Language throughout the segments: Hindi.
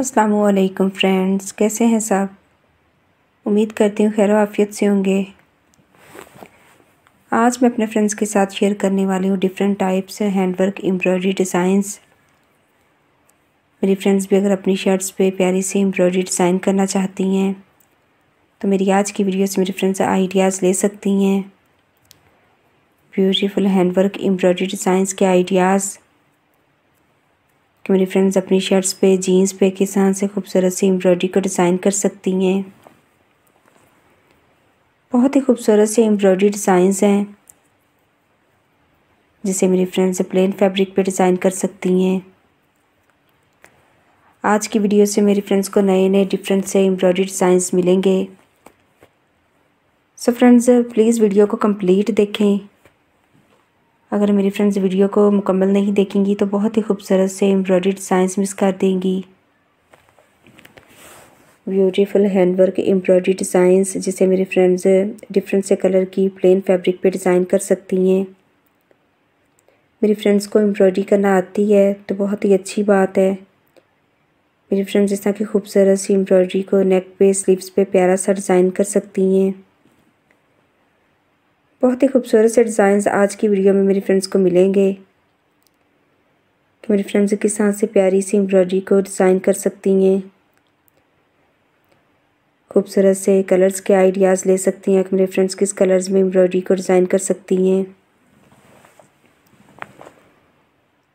असलकम फ्रेंड्स कैसे हैं सब उम्मीद करती हूँ खैर आफियत से होंगे आज मैं अपने फ्रेंड्स के साथ शेयर करने वाली हूँ different types handwork embroidery designs मेरी फ्रेंड्स भी अगर अपनी शर्ट्स पे प्यारी से एम्ब्रॉयडरी डिज़ाइन करना चाहती हैं तो मेरी आज की वीडियो से मेरी फ्रेंड्स आइडियाज़ ले सकती हैं ब्यूटीफुल हैंडवर्क एम्ब्रॉयडरी डिज़ाइंस के आइडियाज़ कि मेरी फ्रेंड्स अपनी शर्ट्स पे जीन्स पे किस तरह से खूबसूरत सी एम्ब्रॉयडरी को डिज़ाइन कर सकती हैं बहुत ही खूबसूरत से एम्ब्रॉयडरी डिज़ाइंस हैं जिसे मेरी फ्रेंड्स प्लेन फैब्रिक पे डिज़ाइन कर सकती हैं आज की वीडियो से मेरी फ्रेंड्स को नए नए डिफरेंट से एम्ब्रॉयडरी डिज़ाइंस मिलेंगे सो फ्रेंड्स प्लीज़ वीडियो को कंप्लीट देखें अगर मेरी फ्रेंड्स वीडियो को मुकम्मल नहीं देखेंगी तो बहुत ही खूबसूरत से एम्ब्रॉयड साइंस मिस कर देंगी ब्यूटीफुल हैंडवर्क एम्ब्रॉयडरी डिज़ाइंस जिसे मेरी फ्रेंड्स डिफरेंट से कलर की प्लेन फैब्रिक पे डिज़ाइन कर सकती हैं मेरी फ्रेंड्स को एम्ब्रॉयडरी करना आती है तो बहुत ही अच्छी बात है मेरी फ्रेंड्स जिस तरह की खूबसूरत सी एम्ब्रॉयडरी को नेक पे स्लीव्स पे प्यारा सा डिज़ाइन कर सकती हैं बहुत ही खूबसूरत से डिज़ाइंस आज की वीडियो में मेरे फ्रेंड्स को मिलेंगे कि मेरे फ्रेंड्स किस तरह से प्यारी सी एम्ब्रॉयडरी को डिज़ाइन कर सकती हैं खूबसूरत से कलर्स के आइडियाज़ ले सकती हैं कि मेरे फ्रेंड्स किस कलर्स में एम्ब्रॉयडरी को डिज़ाइन कर सकती हैं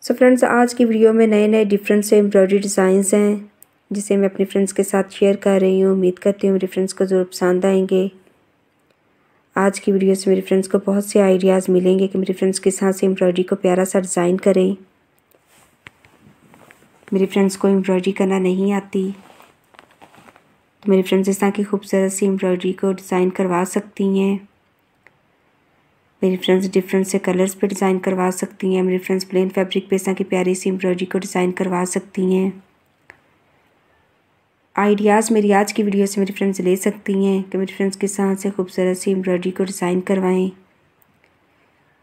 सो so फ्रेंड्स आज की वीडियो में नए नए डिफरेंट से एम्ब्रॉयडरी डिज़ाइंस हैं जिसे मैं अपने फ्रेंड्स के साथ शेयर कर रही हूँ उम्मीद करती हूँ मेरे फ्रेंड्स को ज़रूर पसंद आएंगे आज की वीडियो से मेरे फ्रेंड्स को बहुत से आइडियाज़ मिलेंगे कि मेरे फ्रेंड्स किस तरह से एम्ब्रॉयडरी को प्यारा सा डिज़ाइन करें मेरे फ्रेंड्स को एम्ब्रॉयडरी करना नहीं आती तो मेरे फ्रेंड्स इस तरह की खूबसूरत सी एम्ब्रॉयडरी को डिज़ाइन करवा सकती हैं मेरी फ्रेंड्स डिफरेंट से कलर्स पे डिज़ाइन करवा सकती हैं मेरी फ्रेंड्स प्लेन फैब्रिक पे इस तरह की प्यारी सी एम्ब्रॉयडरी को डिज़ाइन करवा सकती हैं आइडियाज़ मेरी आज की वीडियो से मेरी फ्रेंड्स ले सकती हैं कि मेरी फ्रेंड्स किस तरह से खूबसूरत सी एम्ब्रॉयडरी को डिज़ाइन करवाएं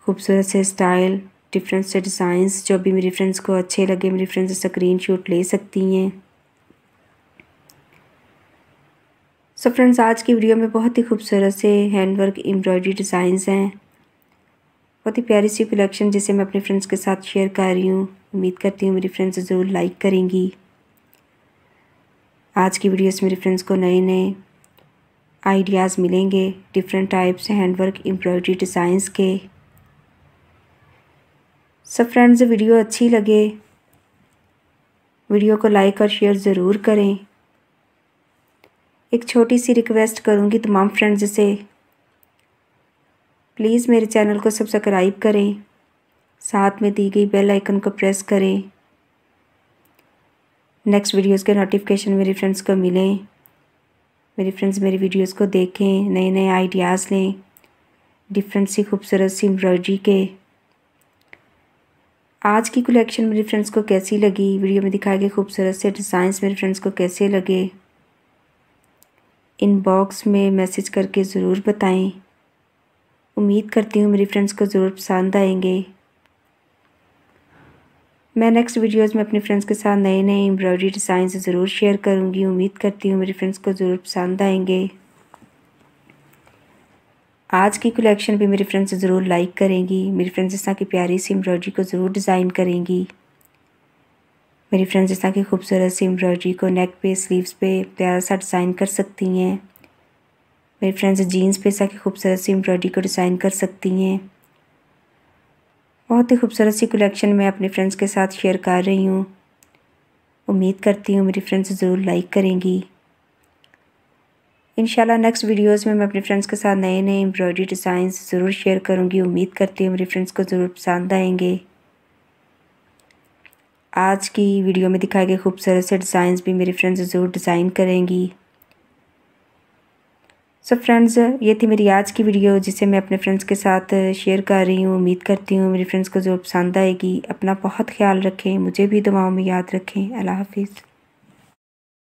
खूबसूरत से स्टाइल डिफरेंट से डिज़ाइंस जो भी मेरी फ्रेंड्स को अच्छे लगे मेरी फ्रेंड्स स्क्रीन शॉट ले सकती हैं सो so फ्रेंड्स आज की वीडियो में बहुत ही खूबसूरत से हैंडवर्क एम्ब्रॉयडरी डिज़ाइंस हैं बहुत ही प्यारी सी कलेक्शन जिसे मैं अपने फ्रेंड्स के साथ शेयर कर रही हूँ उम्मीद करती हूँ मेरी फ्रेंड्स ज़रूर लाइक करेंगी आज की वीडियोस में डिफरेंस को नए नए आइडियाज़ मिलेंगे different types handwork embroidery designs के सब फ्रेंड्स वीडियो अच्छी लगे वीडियो को लाइक और शेयर ज़रूर करें एक छोटी सी रिक्वेस्ट करूंगी तमाम फ्रेंड्स से प्लीज़ मेरे चैनल को सब्सक्राइब करें साथ में दी गई बेल आइकन को प्रेस करें नेक्स्ट वीडियोस के नोटिफिकेशन मेरे फ्रेंड्स को मिलें मेरे फ्रेंड्स मेरे वीडियोस को देखें नए नए आइडियाज़ लें डिफरेंट सी खूबसूरत सी एम्ब्रॉयडरी के आज की कलेक्शन मेरे फ्रेंड्स को कैसी लगी वीडियो में दिखाए गए खूबसूरत से डिज़ाइंस मेरे फ्रेंड्स को कैसे लगे इन बॉक्स में मैसेज करके ज़रूर बताएं उम्मीद करती हूँ मेरे फ्रेंड्स को ज़रूर पसंद आएंगे मैं नेक्स्ट वीडियोस में अपने फ्रेंड्स के साथ नए नए एम्ब्रॉयडरी डिज़ाइन ज़रूर शेयर करूँगी उम्मीद करती हूँ मेरे फ्रेंड्स को ज़रूर पसंद आएंगे आज की कलेक्शन भी मेरे फ्रेंड्स ज़रूर लाइक करेंगी मेरी फ्रेंड्स इस तरह की प्यारी सी एम्ब्रॉयडरी को ज़रूर डिज़ाइन करेंगी मेरी फ्रेंड्स इस तरह की खूबसूरत सी एम्ब्रॉयडरी को नेक पे स्लीव्स पे प्यारा सा डिज़ाइन कर सकती हैं मेरी फ्रेंड्स जीन्स पे इस तरह की खूबसूरत सी एम्ब्रॉयडरी को डिज़ाइन कर सकती हैं बहुत ही खूबसूरत सी कलेक्शन मैं अपने फ्रेंड्स के साथ शेयर कर रही हूँ उम्मीद करती हूँ मेरी फ्रेंड्स ज़रूर लाइक करेंगी इंशाल्लाह नेक्स्ट वीडियोस में मैं अपने फ्रेंड्स के साथ नए नए एम्ब्रॉयडरी डिज़ाइन ज़रूर शेयर करूँगी उम्मीद करती हूँ मेरे फ्रेंड्स को ज़रूर पसंद आएंगे आज की वीडियो में दिखाए गए खूबसूरत से डिज़ाइन भी मेरी फ्रेंड्स ज़रूर डिज़ाइन करेंगी सो फ्रेंड्स ये थी मेरी आज की वीडियो जिसे मैं अपने फ्रेंड्स के साथ शेयर कर रही हूँ उम्मीद करती हूँ मेरे फ्रेंड्स को जो पसंद आएगी अपना बहुत ख्याल रखें मुझे भी दुआओं में याद रखें अल्लाह हाफिज़